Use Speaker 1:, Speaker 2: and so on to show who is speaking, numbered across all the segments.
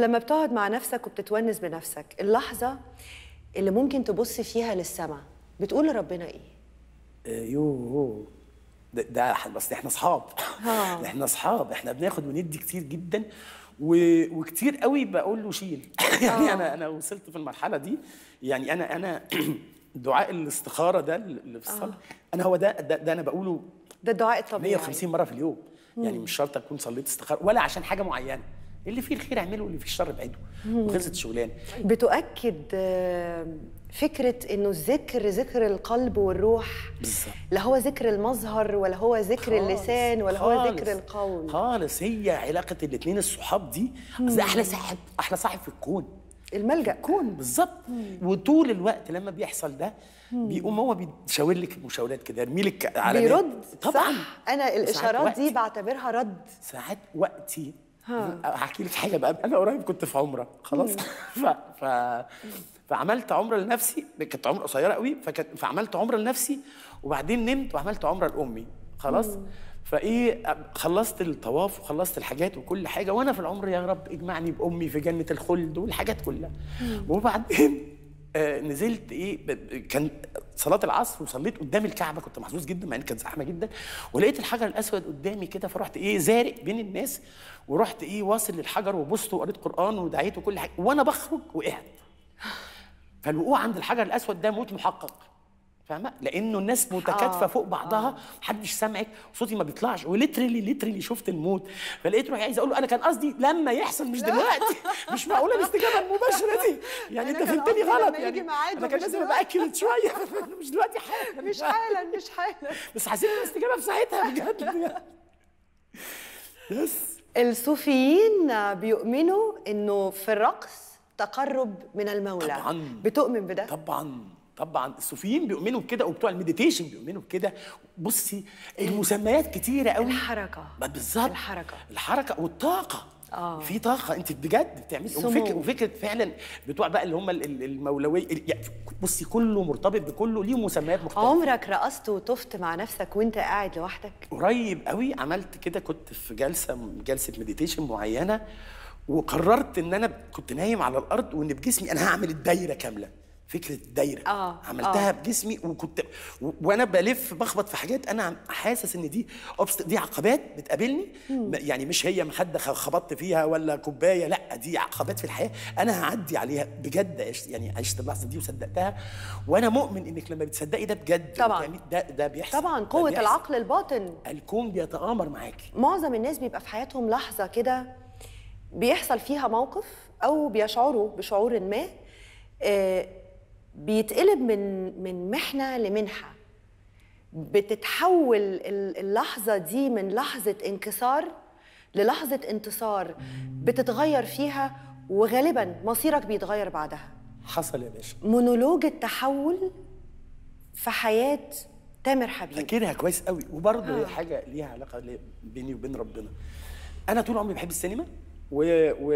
Speaker 1: لما بتقعد مع نفسك وبتتونس بنفسك اللحظه اللي ممكن تبص فيها للسما بتقول لربنا ايه
Speaker 2: آه، يوه ده, ده بس احنا اصحاب احنا اصحاب احنا بناخد وندي كتير جدا و... وكتير قوي بقول له شيل يعني آه. انا انا وصلت في المرحله دي يعني انا انا دعاء الاستخاره ده اللي في الصلاه آه. انا هو ده, ده ده انا بقوله
Speaker 1: ده الدعاء الطبيعي
Speaker 2: 150 مره في اليوم يعني مش شرط اكون صليت استخاره ولا عشان حاجه معينه اللي فيه الخير اعمله واللي فيه الشر ابعده وخلصت الشغلانه
Speaker 1: بتؤكد آه، فكره انه الذكر ذكر القلب والروح بالظبط لا هو ذكر المظهر ولا هو ذكر اللسان ولا خالص هو ذكر
Speaker 2: القول خالص هي علاقه الاثنين الصحاب دي اصل احلى صاحب احلى صاحب في الكون الملجا كون بالظبط وطول الوقت لما بيحصل ده بيقوم هو بيشاور لك مشاورات كده يرمي لك على بيرد طبعا
Speaker 1: صح. انا الاشارات دي بعتبرها رد ساعات
Speaker 2: وقتي هحكي لك حاجه بقى انا قريب كنت في عمره خلاص ف... ف... فعملت عمره لنفسي كانت عمره قصيره قوي فكانت فعملت عمره لنفسي وبعدين نمت وعملت عمره لامي خلاص فايه خلصت الطواف وخلصت الحاجات وكل حاجه وانا في العمر يا رب اجمعني بامي في جنه الخلد والحاجات كلها وبعدين آه، نزلت ايه كان صلاه العصر وصليت قدام الكعبه كنت محظوظ جدا مع ان كانت زحمه جدا ولقيت الحجر الاسود قدامي كده فرحت ايه زارق بين الناس ورحت ايه واصل للحجر وبصت وقريت قران ودعيت وكل حاجه وانا بخرج وقعت فالوقوع عند الحجر الاسود ده موت محقق فاهمه لانه الناس آه. متكاتفه فوق بعضها آه. محدش سامعك صوتي ما بيطلعش وليترلي ليترلي شفت الموت فلقيت روحي عايز اقول له انا كان قصدي لما يحصل مش دلوقتي مش معقوله الاستجابه المباشره دي يعني انت فهمتني غلط يعني انا كان لازم ابقى اكيوريت شويه مش دلوقتي حالا مش حالا مش حالا بس حسيت الاستجابه في ساعتها بجد
Speaker 1: يس يعني. الصوفيين بيؤمنوا انه في الرقص تقرب من المولى طبعا بتؤمن بده طبعا طبعا
Speaker 2: الصوفيين بيؤمنوا بكده وبتوع المديتيشن بيؤمنوا بكده بصي المسميات كتيره قوي الحركه بالظبط الحركه الحركه والطاقه آه. في طاقه انت بجد بتعملي وفكره وفكره فعلا بتوع بقى اللي هم المولويه يعني بصي كله مرتبط بكله ليه مسميات مختلفه عمرك
Speaker 1: رقصت وطفت مع نفسك وانت قاعد لوحدك
Speaker 2: قريب قوي عملت كده كنت في جلسه جلسه مديتيشن معينه وقررت ان انا كنت نايم على الارض وان بجسمي انا هعمل الدايره كامله فكره دايره
Speaker 1: آه. عملتها آه.
Speaker 2: بجسمي وكنت و... وانا بلف بخبط في حاجات انا حاسس ان دي دي عقبات بتقابلني م. يعني مش هي مخده خبطت فيها ولا كوبايه لا دي عقبات في الحياه انا هعدي عليها بجد عشت يعني عشت اللحظه دي وصدقتها وانا مؤمن انك لما بتصدقي ده بجد طبعا ده ده بيحصل طبعا قوه بيحصل. العقل
Speaker 1: الباطن الكون بيتامر معاكي معظم الناس بيبقى في حياتهم لحظه كده بيحصل فيها موقف او بيشعروا بشعور ما آه بيتقلب من من محنه لمنحه بتتحول اللحظه دي من لحظه انكسار للحظه انتصار بتتغير فيها وغالبا مصيرك بيتغير بعدها
Speaker 2: حصل يا باشا
Speaker 1: مونولوج التحول في حياه تامر حبيب
Speaker 2: فاكرها كويس قوي وبرضه آه. حاجه ليها علاقه بيني وبين ربنا انا طول عمري بحب السينما و... و...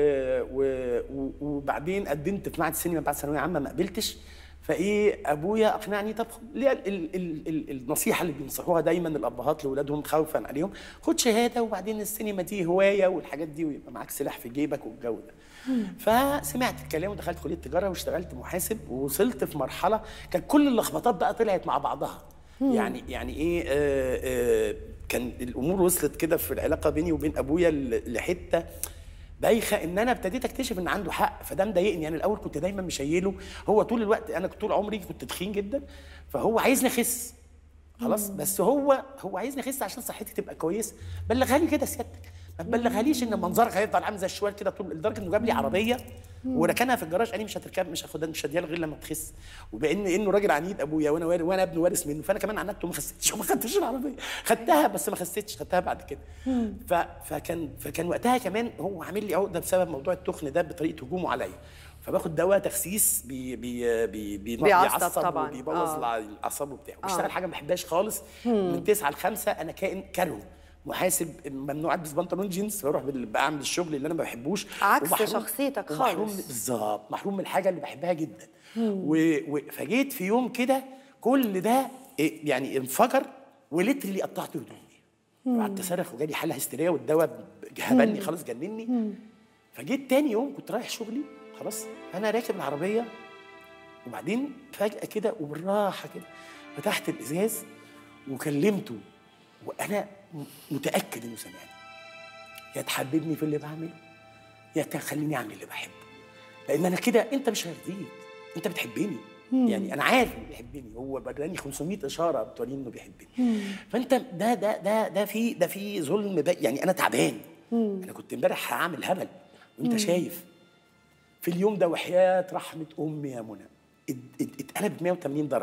Speaker 2: و... وبعدين قدمت في معهد السينما بعد ثانويه عامه ما قبلتش فايه ابويا اقنعني طب ليه ال ال ال ال النصيحه اللي بينصحوها دايما الابهات لاولادهم خوفا عليهم خد شهاده وبعدين السينما دي هوايه والحاجات دي ويبقى معاك سلاح في جيبك والجو ده فسمعت الكلام ودخلت كليه التجاره واشتغلت محاسب ووصلت في مرحله كان كل اللخبطات بقى طلعت مع بعضها يعني يعني ايه آآ آآ كان الامور وصلت كده في العلاقه بيني وبين ابويا لحته بايخه ان انا ابتديت اكتشف ان عنده حق فده مضايقني انا الاول كنت دايما مشيله هو طول الوقت انا طول عمري كنت تخين جدا فهو عايزني اخس خلاص بس هو هو عايزني اخس عشان صحتي تبقى كويسه بلغها لي كده سيادتك ما تبلغها ليش ان منظرك هيفضل عامل زي الشوال كده طول لدرجه انه جاب لي عربيه وركنها في الجراج قال لي مش هتركب مش هاخدها مش هديها غير لما تخس وبان انه راجل عنيد ابويا وانا وارد وانا ابن وارث منه فانا كمان عنادته ما خستش وما خدتش العربيه خدتها أيوة. بس ما خستش خدتها بعد كده ف... فكان فكان وقتها كمان هو عامل لي عقده بسبب موضوع التخن ده بطريقه هجومه عليا فباخد دواء تخسيس بي بي بي بي بيعصب طبعا وبيبوظ آه. الاعصاب وبتاع وبشتغل آه. حاجه ما بحبهاش خالص من 9 ل 5 انا كائن كرهه محاسب ممنوع البس بنطلون جينز بروح بعمل الشغل اللي انا ما بحبوش عكس شخصيتك خالص بالظبط محروم من الحاجه اللي بحبها جدا وفجيت في يوم كده كل ده إيه، يعني انفجر ولترلي قطعت هدومي قعدت اصرخ وجالي حاله هستيريه والدواء هبلني خلاص جنني فجيت تاني يوم كنت رايح شغلي خلاص انا راكب العربيه وبعدين فجاه كده وبالراحه كده فتحت الازاز وكلمته وانا متاكد انه سامعني يا تحببني في اللي بعمله يا تخليني اعمل اللي بحبه لان انا كده انت مش هيرضيك انت بتحبني
Speaker 1: مم. يعني انا عارف انه
Speaker 2: بيحبني هو بداني 500 اشاره بتوريني انه بيحبني مم. فانت ده ده ده ده في ده في ظلم يعني انا تعبان مم. انا كنت امبارح هعمل هبل وانت شايف في اليوم ده وحياه رحمه امي يا منى اتقلبت 180 درجه